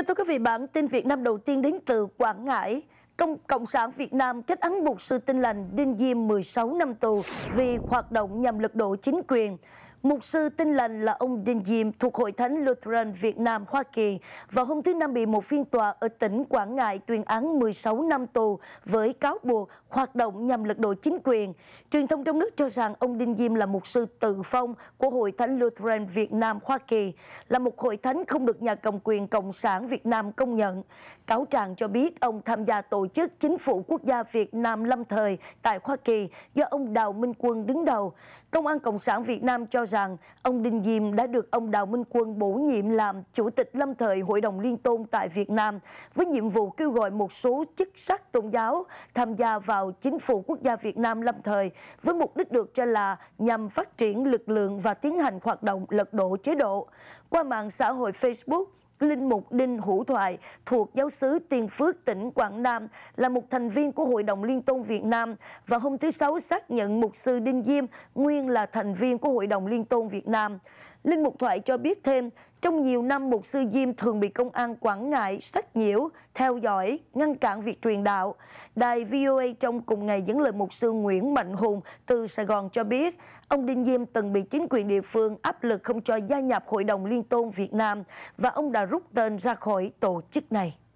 Kính thưa quý vị, bản tin Việt Nam đầu tiên đến từ Quảng Ngãi. Công Cộng sản Việt Nam kết án một sư tinh lành Đinh Diêm 16 năm tù vì hoạt động nhằm lật đổ chính quyền. Mục sư tin lành là ông Đinh Diệm thuộc Hội Thánh Lutheran Việt Nam Hoa Kỳ vào hôm thứ Năm bị một phiên tòa ở tỉnh Quảng Ngãi tuyên án 16 năm tù với cáo buộc hoạt động nhằm lật đổ chính quyền. Truyền thông trong nước cho rằng ông Đinh Diệm là mục sư tự phong của Hội Thánh Lutheran Việt Nam Hoa Kỳ, là một hội thánh không được nhà cầm quyền Cộng sản Việt Nam công nhận. Cáo trạng cho biết ông tham gia tổ chức chính phủ quốc gia Việt Nam lâm thời tại Hoa Kỳ do ông Đào Minh Quân đứng đầu. Công an Cộng sản Việt Nam cho rằng ông Đinh Diệm đã được ông Đào Minh Quân bổ nhiệm làm Chủ tịch lâm thời Hội đồng Liên tôn tại Việt Nam với nhiệm vụ kêu gọi một số chức sắc tôn giáo tham gia vào chính phủ quốc gia Việt Nam lâm thời với mục đích được cho là nhằm phát triển lực lượng và tiến hành hoạt động lật đổ chế độ. Qua mạng xã hội Facebook, Linh Mục Đinh Hữu Thoại thuộc giáo xứ Tiên Phước, tỉnh Quảng Nam là một thành viên của Hội đồng Liên tôn Việt Nam và hôm thứ Sáu xác nhận Mục sư Đinh Diêm nguyên là thành viên của Hội đồng Liên tôn Việt Nam. Linh Mục Thoại cho biết thêm, trong nhiều năm mục sư Diêm thường bị công an Quảng ngại, sách nhiễu, theo dõi, ngăn cản việc truyền đạo. Đài VOA trong cùng ngày dẫn lời mục sư Nguyễn Mạnh Hùng từ Sài Gòn cho biết, ông Đinh Diêm từng bị chính quyền địa phương áp lực không cho gia nhập Hội đồng Liên tôn Việt Nam và ông đã rút tên ra khỏi tổ chức này.